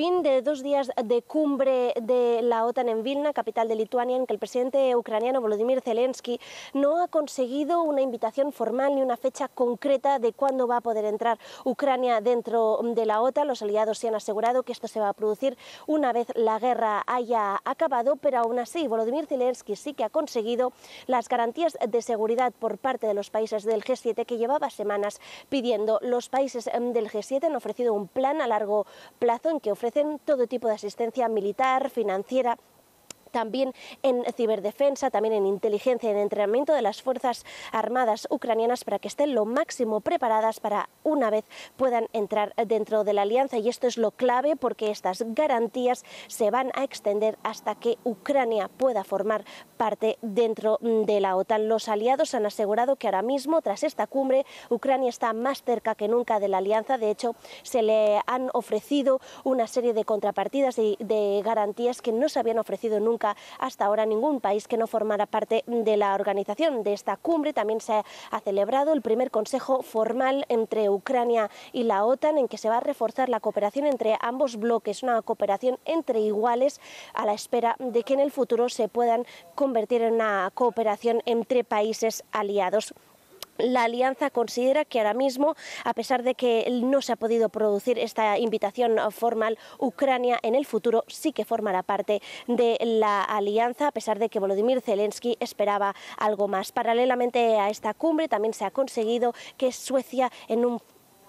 fin de dos días de cumbre de la OTAN en Vilna, capital de Lituania, en que el presidente ucraniano Volodymyr Zelensky no ha conseguido una invitación formal ni una fecha concreta de cuándo va a poder entrar Ucrania dentro de la OTAN. Los aliados se han asegurado que esto se va a producir una vez la guerra haya acabado, pero aún así Volodymyr Zelensky sí que ha conseguido las garantías de seguridad por parte de los países del G7 que llevaba semanas pidiendo. Los países del G7 han ofrecido un plan a largo plazo en que ofrece ofrecen todo tipo de asistencia militar, financiera también en ciberdefensa, también en inteligencia, en entrenamiento de las Fuerzas Armadas ucranianas para que estén lo máximo preparadas para una vez puedan entrar dentro de la alianza. Y esto es lo clave porque estas garantías se van a extender hasta que Ucrania pueda formar parte dentro de la OTAN. Los aliados han asegurado que ahora mismo, tras esta cumbre, Ucrania está más cerca que nunca de la alianza. De hecho, se le han ofrecido una serie de contrapartidas y de garantías que no se habían ofrecido nunca hasta ahora ningún país que no formara parte de la organización de esta cumbre. También se ha celebrado el primer consejo formal entre Ucrania y la OTAN en que se va a reforzar la cooperación entre ambos bloques, una cooperación entre iguales a la espera de que en el futuro se puedan convertir en una cooperación entre países aliados la Alianza considera que ahora mismo, a pesar de que no se ha podido producir esta invitación formal, Ucrania en el futuro sí que formará parte de la Alianza, a pesar de que Volodymyr Zelensky esperaba algo más. Paralelamente a esta cumbre, también se ha conseguido que Suecia en un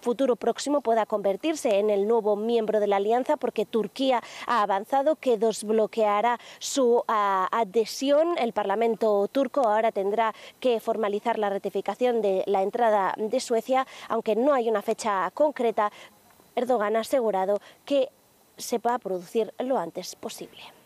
futuro próximo pueda convertirse en el nuevo miembro de la alianza porque Turquía ha avanzado que desbloqueará su ah, adhesión. El Parlamento turco ahora tendrá que formalizar la ratificación de la entrada de Suecia, aunque no hay una fecha concreta. Erdogan ha asegurado que se va a producir lo antes posible.